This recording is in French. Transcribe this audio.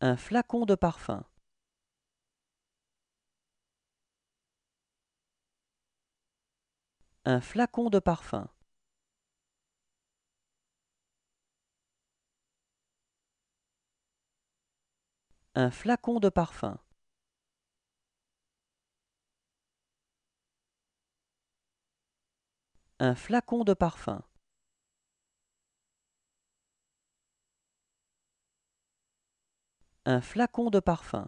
un flacon de parfum. Un flacon de parfum. Un flacon de parfum. Un flacon de parfum. un flacon de parfum.